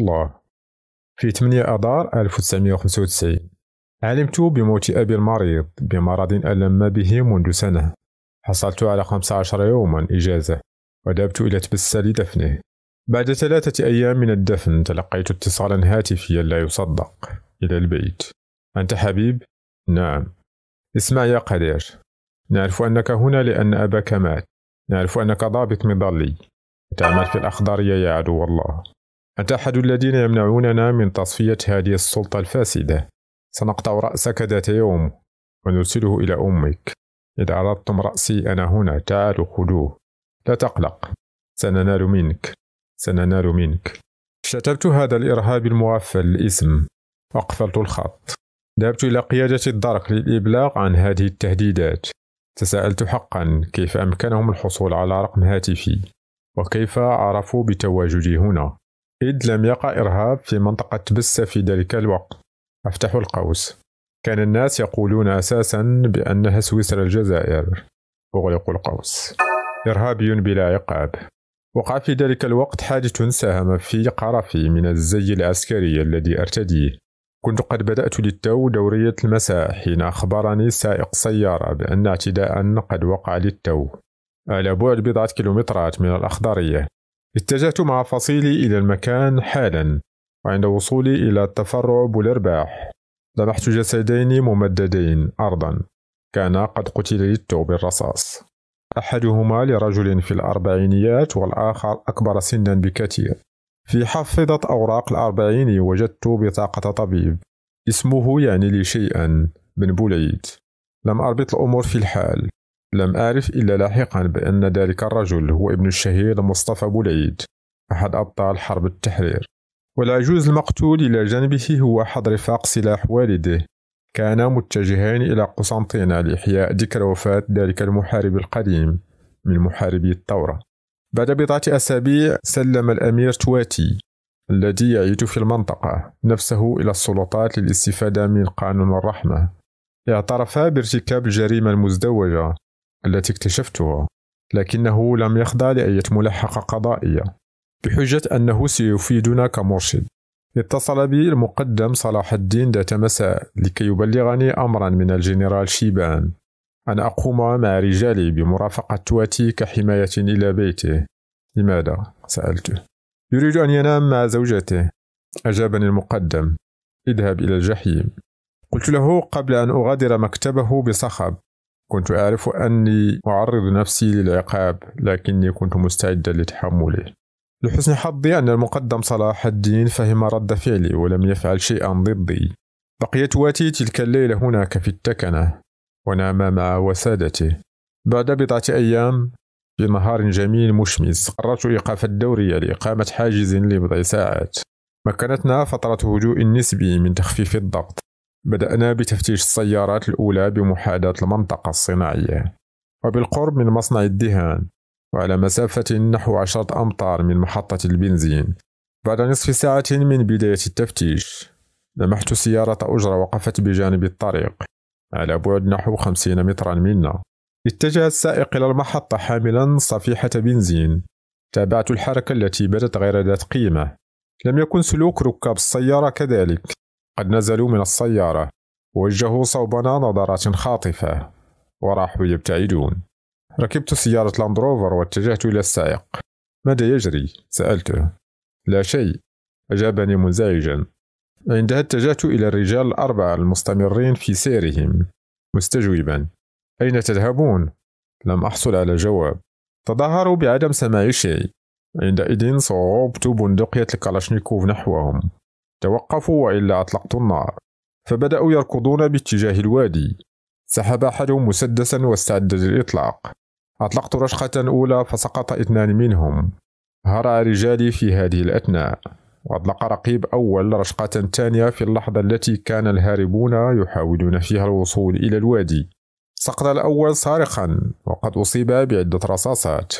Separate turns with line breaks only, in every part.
الله في 8 أذار 1995 علمت بموت أبي المريض بمرض ألم به منذ سنة حصلت على 15 يوما إجازة وذهبت إلى تبسة لدفنه بعد ثلاثة أيام من الدفن تلقيت اتصالا هاتفيا لا يصدق إلى البيت أنت حبيب؟ نعم اسمع يا قدير نعرف أنك هنا لأن أباك مات نعرف أنك ضابط مظلي تعمل في الأخضرية يا عدو الله أنت أحد الذين يمنعوننا من تصفية هذه السلطة الفاسدة سنقطع رأسك ذات يوم ونرسله إلى أمك إذا عرضتم رأسي أنا هنا تعالوا خذوه لا تقلق سننال منك سننال منك شتبت هذا الإرهابي المغفل الاسم وأقفلت الخط ذهبت إلى قيادة الدرك للإبلاغ عن هذه التهديدات تساءلت حقا كيف أمكنهم الحصول على رقم هاتفي وكيف عرفوا بتواجدي هنا إذ لم يقع إرهاب في منطقة بسة في ذلك الوقت أفتح القوس كان الناس يقولون أساسا بأنها سويسرا الجزائر أغلق القوس إرهابي بلا عقاب وقع في ذلك الوقت حادث ساهم في قرفي من الزي العسكري الذي أرتديه كنت قد بدأت للتو دورية المساء حين أخبرني سائق سيارة بأن اعتداء قد وقع للتو على بعد بضعة كيلومترات من الأخضرية اتجهت مع فصيلي إلى المكان حالا وعند وصولي إلى التفرع بالإرباح لمحت جسدين ممددين أرضا كانا قد للتو بالرصاص أحدهما لرجل في الأربعينيات والآخر أكبر سنا بكثير في حفظة أوراق الأربعين وجدت بطاقة طبيب اسمه يعني لي شيئا بن بوليد لم أربط الأمور في الحال لم أعرف إلا لاحقا بأن ذلك الرجل هو ابن الشهيد مصطفى بولعيد أحد أبطال حرب التحرير والعجوز المقتول إلى جانبه هو أحد رفاق سلاح والده كانا متجهان إلى قسنطينة لإحياء ذكرى وفاة ذلك المحارب القديم من محاربي الثورة بعد بضعة أسابيع سلم الأمير تواتي الذي يعيش في المنطقة نفسه إلى السلطات للاستفادة من قانون الرحمة اعترف بارتكاب الجريمة المزدوجة التي اكتشفتها لكنه لم يخضع لأية ملحقة قضائية بحجة أنه سيفيدنا كمرشد اتصل بي المقدم صلاح الدين ذات مساء لكي يبلغني أمرا من الجنرال شيبان أن أقوم مع رجالي بمرافقة تواتي كحماية إلى بيته لماذا؟ سألته يريد أن ينام مع زوجته أجابني المقدم اذهب إلى الجحيم قلت له قبل أن أغادر مكتبه بصخب كنت أعرف أني أعرض نفسي للعقاب لكني كنت مستعدا لتحمله لحسن حظي أن المقدم صلاح الدين فهم رد فعلي ولم يفعل شيئا ضدي بقيت واتي تلك الليلة هناك في التكنة ونام مع وسادته بعد بضعة أيام في نهار جميل مشمس قررت إيقاف الدورية لإقامة حاجز لبضع ساعات مكنتنا فترة هدوء نسبي من تخفيف الضغط بدأنا بتفتيش السيارات الأولى بمحاذاة المنطقة الصناعية وبالقرب من مصنع الدهان وعلى مسافة نحو عشرة أمتار من محطة البنزين بعد نصف ساعة من بداية التفتيش لمحت سيارة أجرة وقفت بجانب الطريق على بعد نحو خمسين مترا منا اتجه السائق إلى المحطة حاملا صفيحة بنزين تابعت الحركة التي بدت غير ذات قيمة لم يكن سلوك ركاب السيارة كذلك قد نزلوا من السيارة وجهوا صوبنا نظرات خاطفة وراحوا يبتعدون ركبت سيارة لاندروفر واتجهت إلى السائق ماذا يجري؟ سألته لا شيء أجابني منزعجا عندها اتجهت إلى الرجال الأربعة المستمرين في سيرهم مستجوبا أين تذهبون؟ لم أحصل على جواب تظاهروا بعدم سماع شيء عندئذ صعوبت بندقية الكلاشنيكوف نحوهم توقفوا وإلا أطلقت النار فبدأوا يركضون باتجاه الوادي سحب أحدهم مسدسا واستعد للإطلاق أطلقت رشقة أولى فسقط اثنان منهم هرع رجالي في هذه الأثناء وأطلق رقيب أول رشقة ثانية في اللحظة التي كان الهاربون يحاولون فيها الوصول إلى الوادي سقط الأول صارخا وقد أصيب بعدة رصاصات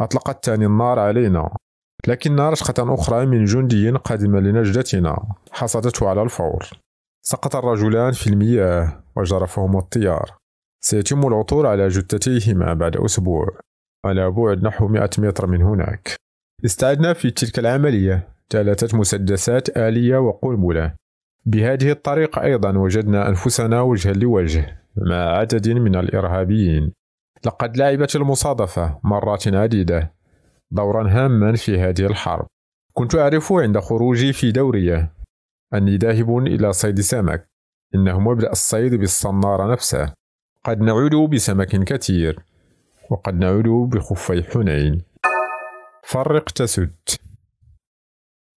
أطلق الثاني النار علينا لكن رشقة أخرى من جندي قادمة لنجدتنا حصدته على الفور سقط الرجلان في المياه وجرفهما الطيار سيتم العثور على جثتيهما بعد أسبوع على بعد نحو مئة متر من هناك استعدنا في تلك العملية ثلاثة مسدسات آلية وقنبلة بهذه الطريقة أيضا وجدنا أنفسنا وجها لوجه مع عدد من الإرهابيين لقد لعبت المصادفة مرات عديدة دورا هاما في هذه الحرب كنت أعرف عند خروجي في دورية أني ذاهب إلى صيد سمك إنه مبدأ الصيد بالصنارة نفسه قد نعود بسمك كثير وقد نعود بخفي حنين فرق تسد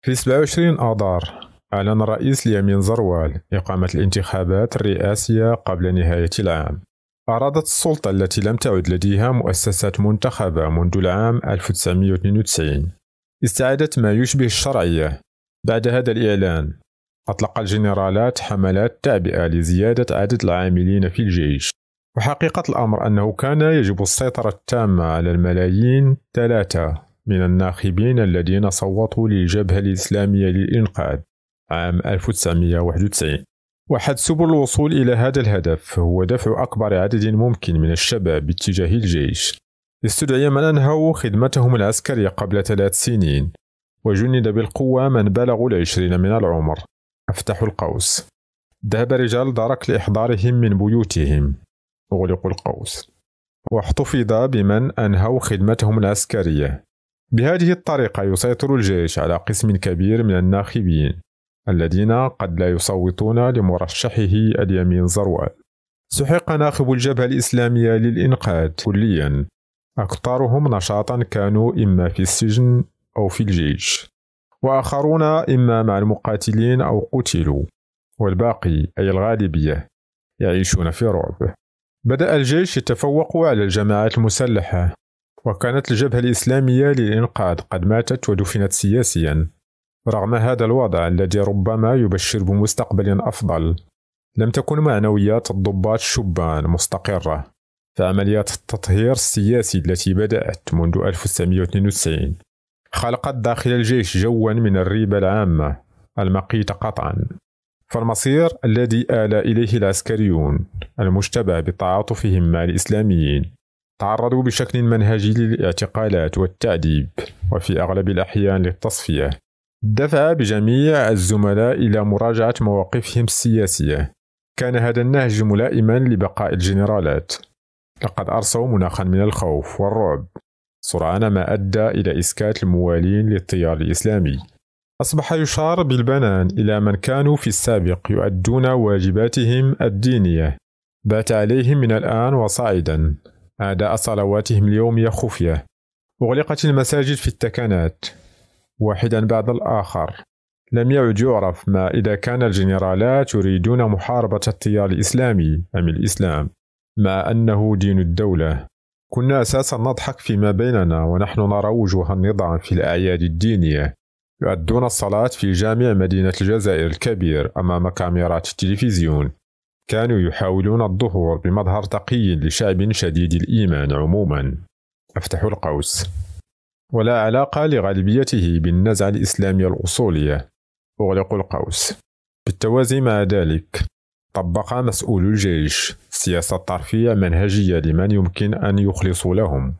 في 27 آذار أعلن الرئيس اليمين زروال إقامة الانتخابات الرئاسية قبل نهاية العام أرادت السلطة التي لم تعد لديها مؤسسات منتخبة منذ العام 1992 استعادة ما يشبه الشرعية بعد هذا الإعلان أطلق الجنرالات حملات تعبئة لزيادة عدد العاملين في الجيش وحقيقة الأمر أنه كان يجب السيطرة التامة على الملايين ثلاثة من الناخبين الذين صوتوا للجبهة الإسلامية للإنقاذ عام 1991 واحد سبل الوصول إلى هذا الهدف هو دفع أكبر عدد ممكن من الشباب باتجاه الجيش استدعي من أنهوا خدمتهم العسكرية قبل ثلاث سنين وجند بالقوة من بلغوا العشرين من العمر أفتح القوس ذهب رجال درك لإحضارهم من بيوتهم أغلق القوس واحتفظ بمن أنهوا خدمتهم العسكرية بهذه الطريقة يسيطر الجيش على قسم كبير من الناخبين الذين قد لا يصوتون لمرشحه اليمين زروال سحق ناخب الجبهة الإسلامية للإنقاذ كليا أكثرهم نشاطا كانوا إما في السجن أو في الجيش وآخرون إما مع المقاتلين أو قتلوا والباقي أي الغالبية يعيشون في رعب بدأ الجيش يتفوق على الجماعات المسلحة وكانت الجبهة الإسلامية للإنقاذ قد ماتت ودفنت سياسيا رغم هذا الوضع الذي ربما يبشر بمستقبل أفضل لم تكن معنويات الضباط شبان مستقرة فعمليات التطهير السياسي التي بدأت منذ 1992 خلقت داخل الجيش جوا من الريبة العامة المقيت قطعا فالمصير الذي آل إليه العسكريون المشتبه بتعاطفهم مع الإسلاميين تعرضوا بشكل منهجي للاعتقالات والتعذيب وفي أغلب الأحيان للتصفية دفع بجميع الزملاء إلى مراجعة مواقفهم السياسية كان هذا النهج ملائما لبقاء الجنرالات لقد أرسوا مناخا من الخوف والرعب سرعان ما أدى إلى إسكات الموالين للتيار الإسلامي أصبح يشار بالبنان إلى من كانوا في السابق يؤدون واجباتهم الدينية بات عليهم من الآن وصاعدا أداء صلواتهم اليومية خفية أغلقت المساجد في التكنات واحدا بعد الآخر لم يعد يعرف ما إذا كان الجنرالات يريدون محاربة التيار الإسلامي أم الإسلام مع أنه دين الدولة كنا أساسا نضحك فيما بيننا ونحن نرى وجوه النظام في الأعياد الدينية يؤدون الصلاة في جامع مدينة الجزائر الكبير أمام كاميرات التلفزيون كانوا يحاولون الظهور بمظهر تقي لشعب شديد الإيمان عموما أفتح القوس ولا علاقة لغالبيته بالنزعة الإسلامية الأصولية أغلق القوس بالتوازي مع ذلك طبق مسؤول الجيش سياسة طرفية منهجية لمن يمكن أن يخلصوا لهم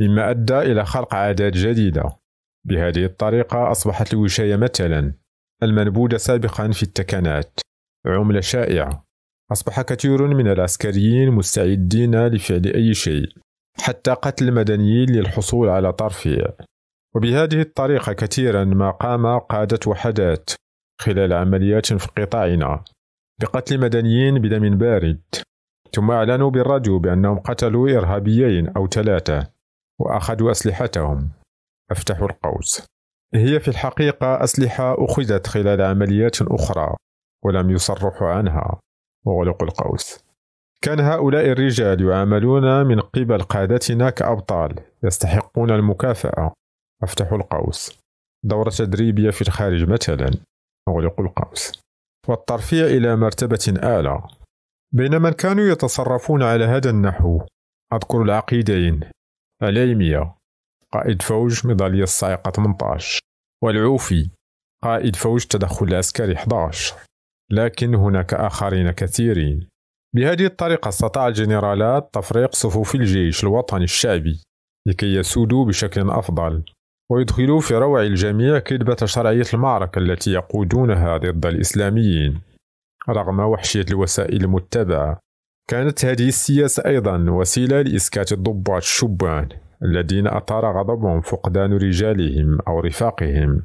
مما أدى إلى خلق عادات جديدة بهذه الطريقة أصبحت الوشاية مثلا المنبوذة سابقا في التكنات عملة شائعة أصبح كثير من العسكريين مستعدين لفعل أي شيء حتى قتل المدنيين للحصول على طرفه وبهذه الطريقة كثيرا ما قام قادة وحدات خلال عمليات في قطاعنا بقتل مدنيين بدم بارد ثم أعلنوا بالراديو بأنهم قتلوا إرهابيين أو ثلاثة وأخذوا أسلحتهم أفتحوا القوس هي في الحقيقة أسلحة أخذت خلال عمليات أخرى ولم يصرحوا عنها وغلقوا القوس كان هؤلاء الرجال يعاملون من قبل قادتنا كأبطال يستحقون المكافأة أفتح القوس دورة تدريبية في الخارج مثلا أغلق القوس والترفيع إلى مرتبة أعلى بينما كانوا يتصرفون على هذا النحو أذكر العقيدين أليمية قائد فوج ميدالية الصاعقة 18 والعوفي قائد فوج تدخل العسكري 11 لكن هناك آخرين كثيرين بهذه الطريقة استطاع الجنرالات تفريق صفوف الجيش الوطني الشعبي لكي يسودوا بشكل أفضل ويدخلوا في روع الجميع كذبة شرعية المعركة التي يقودونها ضد الإسلاميين رغم وحشية الوسائل المتبعة كانت هذه السياسة أيضا وسيلة لإسكات الضباط الشبان الذين أثار غضبهم فقدان رجالهم أو رفاقهم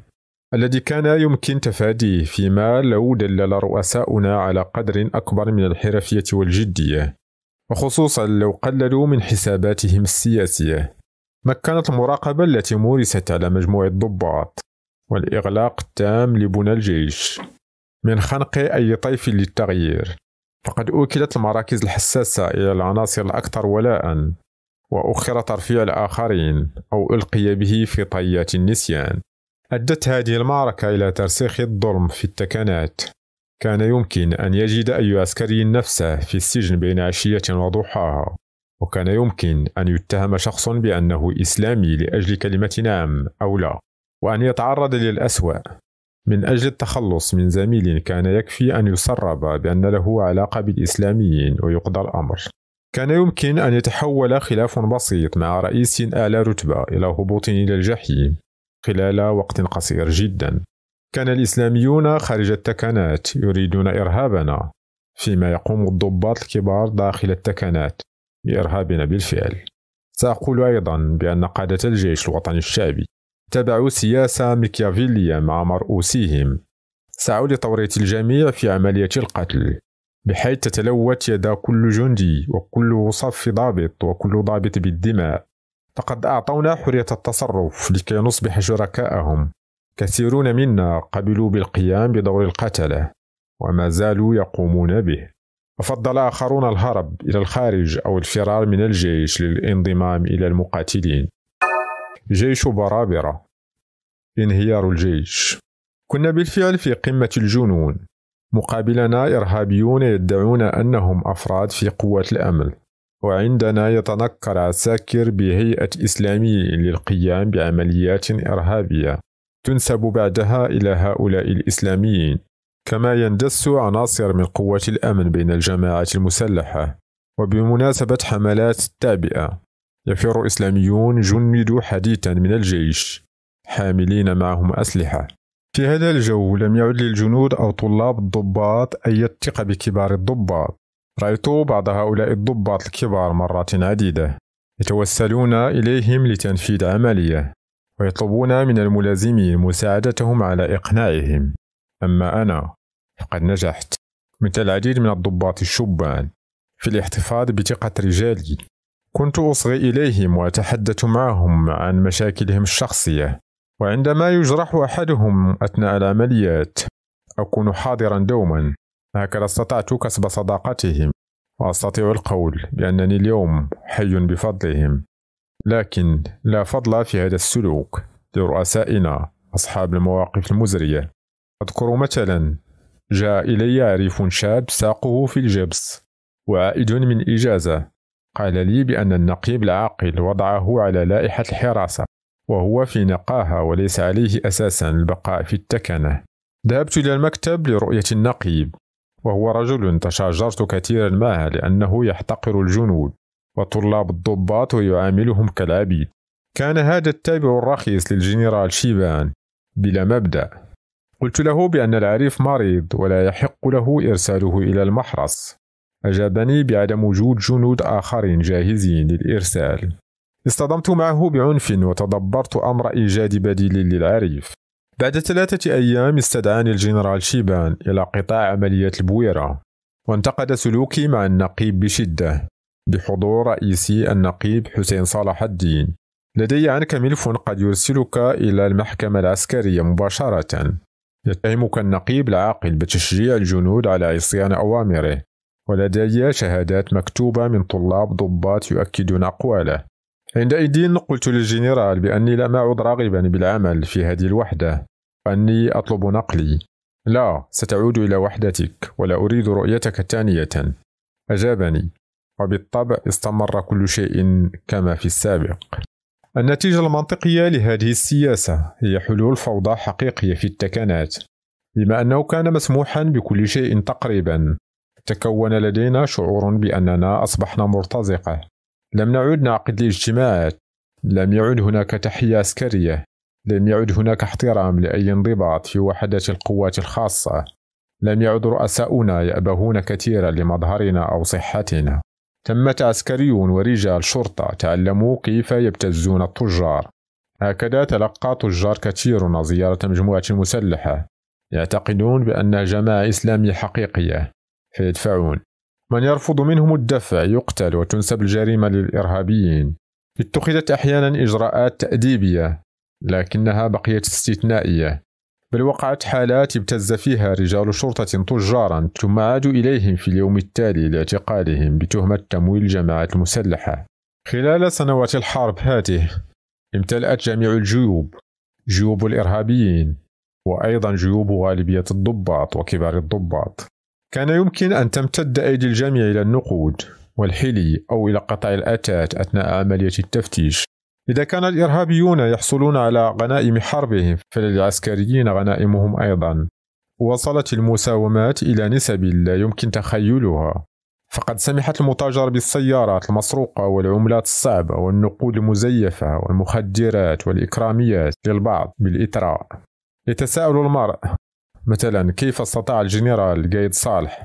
الذي كان يمكن تفاديه فيما لو دلل رؤساؤنا على قدر أكبر من الحرفية والجدية وخصوصا لو قللوا من حساباتهم السياسية مكنت المراقبة التي مورست على مجموع الضباط والإغلاق التام لبنى الجيش من خنق أي طيف للتغيير فقد أوكلت المراكز الحساسة إلى العناصر الأكثر ولاءً وأخر ترفيع الآخرين أو ألقي به في طيات النسيان أدت هذه المعركة إلى ترسيخ الظلم في التكنات كان يمكن أن يجد أي عسكري نفسه في السجن بين عشية وضحاها وكان يمكن أن يتهم شخص بأنه إسلامي لأجل كلمة نعم أو لا وأن يتعرض للأسوأ من أجل التخلص من زميل كان يكفي أن يسرب بأن له علاقة بالإسلاميين ويقضى الأمر كان يمكن أن يتحول خلاف بسيط مع رئيس أعلى رتبة إلى هبوط إلى الجحيم خلال وقت قصير جدا كان الإسلاميون خارج التكنات يريدون إرهابنا فيما يقوم الضباط الكبار داخل التكنات بإرهابنا بالفعل سأقول أيضا بأن قادة الجيش الوطني الشعبي اتبعوا سياسة ميكيافيلية مع مرؤوسيهم سعوا لتوريط الجميع في عملية القتل بحيث تتلوت يد كل جندي وكل صف ضابط وكل ضابط بالدماء لقد أعطونا حرية التصرف لكي نصبح شركاءهم كثيرون منا قبلوا بالقيام بدور القتلة وما زالوا يقومون به وفضل آخرون الهرب إلى الخارج أو الفرار من الجيش للانضمام إلى المقاتلين جيش برابرة انهيار الجيش كنا بالفعل في قمة الجنون مقابلنا إرهابيون يدعون أنهم أفراد في قوة الأمل. وعندنا يتنكر عساكر بهيئة إسلامي للقيام بعمليات إرهابية تنسب بعدها إلى هؤلاء الإسلاميين كما يندس عناصر من قوات الأمن بين الجماعات المسلحة وبمناسبة حملات التعبئة يفر إسلاميون جندوا حديثا من الجيش حاملين معهم أسلحة في هذا الجو لم يعد للجنود أو طلاب الضباط أن يتق بكبار الضباط رأيت بعض هؤلاء الضباط الكبار مرات عديدة يتوسلون إليهم لتنفيذ عملية ويطلبون من الملازمين مساعدتهم على إقناعهم أما أنا فقد نجحت مثل العديد من الضباط الشبان في الاحتفاظ بثقة رجالي كنت أصغي إليهم وأتحدث معهم عن مشاكلهم الشخصية وعندما يجرح أحدهم أثناء العمليات أكون حاضرا دوما هكذا استطعت كسب صداقتهم وأستطيع القول بأنني اليوم حي بفضلهم لكن لا فضل في هذا السلوك لرؤسائنا أصحاب المواقف المزرية أذكر مثلا جاء إلي عريف شاب ساقه في الجبس وعائد من إجازة قال لي بأن النقيب العاقل وضعه على لائحة الحراسة وهو في نقاهة وليس عليه أساسا البقاء في التكنة ذهبت إلى المكتب لرؤية النقيب وهو رجل تشاجرت كثيرا معه لأنه يحتقر الجنود وطلاب الضباط ويعاملهم كالعبيد كان هذا التابع الرخيص للجنرال شيبان بلا مبدأ قلت له بأن العريف مريض ولا يحق له إرساله إلى المحرس أجابني بعدم وجود جنود آخرين جاهزين للإرسال اصطدمت معه بعنف وتدبرت أمر إيجاد بديل للعريف بعد ثلاثة أيام استدعاني الجنرال شيبان إلى قطاع عملية البويرة وانتقد سلوكي مع النقيب بشدة بحضور رئيسي النقيب حسين صلاح الدين لدي عنك ملف قد يرسلك إلى المحكمة العسكرية مباشرة يتهمك النقيب العاقل بتشجيع الجنود على عصيان أوامره ولدي شهادات مكتوبة من طلاب ضباط يؤكدون أقواله عندئذ قلت للجنرال بأني لم أعد راغبا بالعمل في هذه الوحدة وأني أطلب نقلي لا ستعود إلى وحدتك ولا أريد رؤيتك ثانية أجابني وبالطبع استمر كل شيء كما في السابق النتيجة المنطقية لهذه السياسة هي حلول فوضى حقيقية في التكنات بما أنه كان مسموحا بكل شيء تقريبا تكون لدينا شعور بأننا أصبحنا مرتزقة لم نعد نعقد الاجتماعات لم يعد هناك تحية عسكرية لم يعد هناك احترام لأي انضباط في وحدة القوات الخاصة لم يعد رؤساؤنا يأبهون كثيرا لمظهرنا أو صحتنا تمت عسكريون ورجال شرطة تعلموا كيف يبتزون التجار هكذا تلقى تجار كثيرون زيارة مجموعة مسلحة يعتقدون بأن جماعة إسلامية حقيقية فيدفعون من يرفض منهم الدفع يقتل وتنسب الجريمة للإرهابيين اتخذت أحيانا إجراءات تأديبية لكنها بقيت استثنائية بل وقعت حالات ابتز فيها رجال شرطة تجارا ثم عادوا إليهم في اليوم التالي لاعتقالهم بتهمة تمويل الجماعات المسلحة خلال سنوات الحرب هذه امتلأت جميع الجيوب جيوب الإرهابيين وأيضا جيوب غالبية الضباط وكبار الضباط كان يمكن أن تمتد أيدي الجميع إلى النقود والحلي أو إلى قطع الأتات أثناء عملية التفتيش إذا كان الإرهابيون يحصلون على غنائم حربهم فللعسكريين غنائمهم أيضا وصلت المساومات إلى نسب لا يمكن تخيلها فقد سمحت المتاجر بالسيارات المسروقة والعملات الصعبة والنقود المزيفة والمخدرات والإكراميات للبعض بالإطراء يتساءل المرء مثلا كيف استطاع الجنرال قايد صالح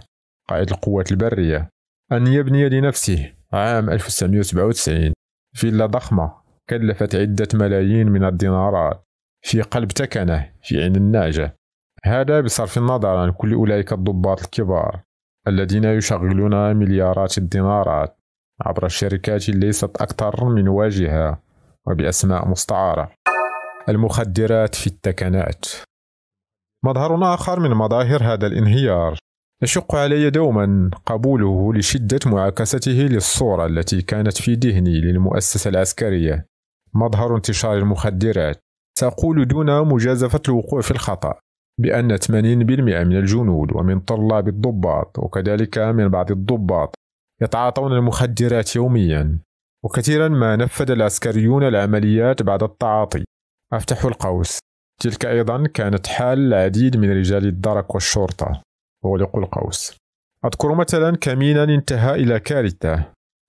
قائد القوات البرية أن يبني لنفسه عام 1997 فيلا ضخمة كلفت عدة ملايين من الدينارات في قلب تكنة في عين الناجة هذا بصرف النظر عن كل أولئك الضباط الكبار الذين يشغلون مليارات الدينارات عبر الشركات ليست أكثر من واجهة وبأسماء مستعارة المخدرات في التكنات مظهر آخر من مظاهر هذا الانهيار يشق علي دوما قبوله لشدة معاكسته للصورة التي كانت في ذهني للمؤسسة العسكرية مظهر انتشار المخدرات سأقول دون مجازفة الوقوع في الخطأ بأن 80% من الجنود ومن طلاب الضباط وكذلك من بعض الضباط يتعاطون المخدرات يوميا وكثيرا ما نفذ العسكريون العمليات بعد التعاطي أفتح القوس تلك أيضا كانت حال العديد من رجال الدرك والشرطة وغلق القوس أذكر مثلا كمينا انتهى إلى كارثة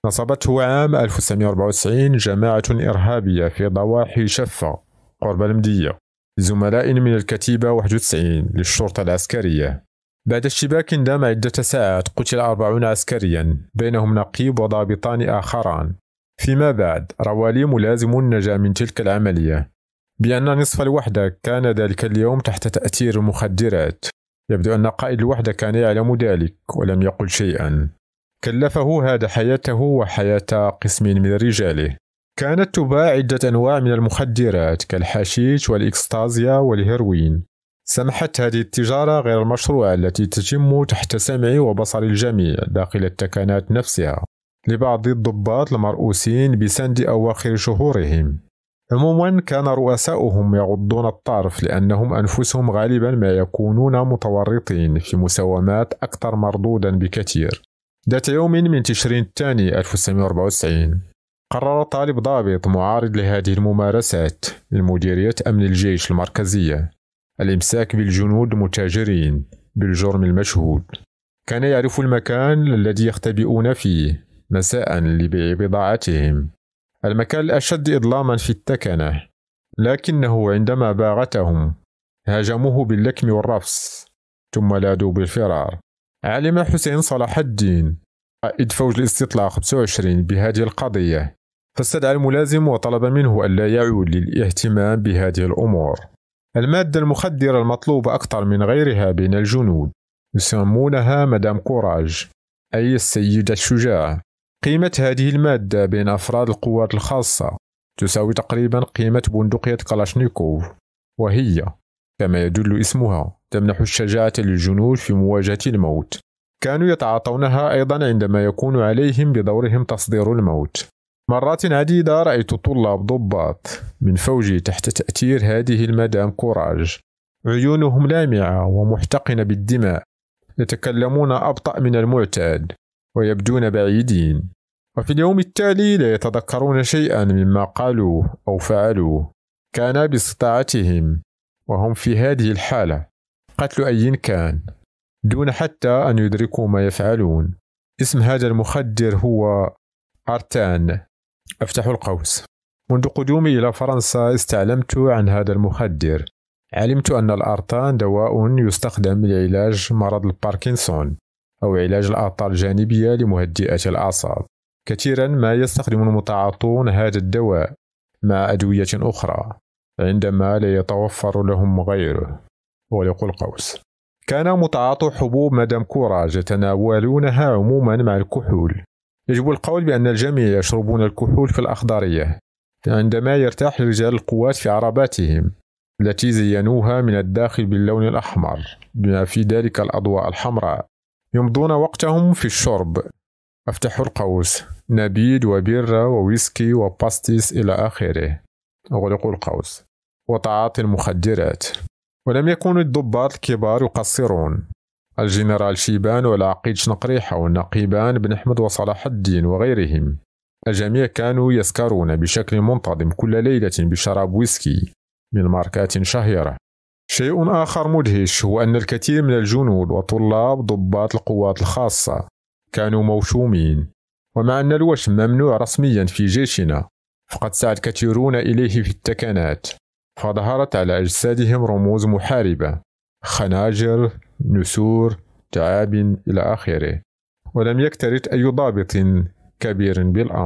نصبته عام 1994 جماعة إرهابية في ضواحي شفة قرب المدية زملاء من الكتيبة 91 للشرطة العسكرية بعد اشتباك دام عدة ساعات قتل أربعون عسكريا بينهم نقيب وضابطان آخران فيما بعد روالي ملازم نجا من تلك العملية بأن نصف الوحدة كان ذلك اليوم تحت تأثير المخدرات يبدو أن قائد الوحدة كان يعلم ذلك ولم يقل شيئا كلفه هذا حياته وحياة قسم من رجاله كانت تباع عدة أنواع من المخدرات كالحشيش والإكستازيا والهيروين سمحت هذه التجارة غير المشروعة التي تتم تحت سمع وبصر الجميع داخل التكانات نفسها لبعض الضباط المرؤوسين بسند أواخر شهورهم عموما كان رؤساؤهم يغضون الطرف لأنهم أنفسهم غالبا ما يكونون متورطين في مساومات أكثر مردودا بكثير ذات يوم من تشرين الثاني 1994 قرر طالب ضابط معارض لهذه الممارسات من مديرية أمن الجيش المركزية الإمساك بالجنود المتاجرين بالجرم المشهود كان يعرف المكان الذي يختبئون فيه مساء لبيع بضاعتهم المكان الأشد إظلاما في التكنة لكنه عندما باغتهم هاجموه باللكم والرفس ثم لادوا بالفرار علم حسين صلاح الدين قائد فوج الاستطلاع 25 بهذه القضية فاستدعى الملازم وطلب منه ألا يعود للاهتمام بهذه الأمور المادة المخدرة المطلوبة أكثر من غيرها بين الجنود يسمونها مدام كوراج أي السيدة الشجاعة قيمة هذه المادة بين أفراد القوات الخاصة تساوي تقريبا قيمة بندقية كلاشنيكوف وهي كما يدل اسمها تمنح الشجاعة للجنود في مواجهة الموت كانوا يتعاطونها أيضا عندما يكون عليهم بدورهم تصدير الموت مرات عديدة رأيت طلاب ضباط من فوجي تحت تأثير هذه المدام كوراج عيونهم لامعة ومحتقنة بالدماء يتكلمون أبطأ من المعتاد ويبدون بعيدين وفي اليوم التالي لا يتذكرون شيئا مما قالوا أو فعلوا كان باستطاعتهم وهم في هذه الحالة قتل أي كان دون حتى أن يدركوا ما يفعلون اسم هذا المخدر هو أرتان أفتح القوس منذ قدومي إلى فرنسا استعلمت عن هذا المخدر علمت أن الأرتان دواء يستخدم لعلاج مرض الباركنسون أو علاج الآثار الجانبية لمهدئة الأعصاب كثيرا ما يستخدم المتعاطون هذا الدواء مع أدوية أخرى عندما لا يتوفر لهم غيره أغلق القوس كان متعاطو حبوب مدام كوراج يتناولونها عموما مع الكحول يجب القول بأن الجميع يشربون الكحول في الأخضرية عندما يرتاح رجال القوات في عرباتهم التي زينوها من الداخل باللون الأحمر بما في ذلك الأضواء الحمراء يمضون وقتهم في الشرب أفتح القوس نبيد وبيرة وويسكي وباستيس إلى آخره أغلق القوس وتعاطي المخدرات ولم يكن الضباط الكبار يقصرون الجنرال شيبان والعقيد شنقريحة والنقيبان بن أحمد وصلاح الدين وغيرهم الجميع كانوا يسكرون بشكل منتظم كل ليلة بشراب ويسكي من ماركات شهيرة شيء آخر مدهش هو أن الكثير من الجنود وطلاب ضباط القوات الخاصة كانوا موشومين ومع أن الوشم ممنوع رسميا في جيشنا فقد سعى الكثيرون إليه في التكنات فظهرت على أجسادهم رموز محاربة خناجر، نسور، تعاب إلى آخره ولم يكترث أي ضابط كبير بالأمر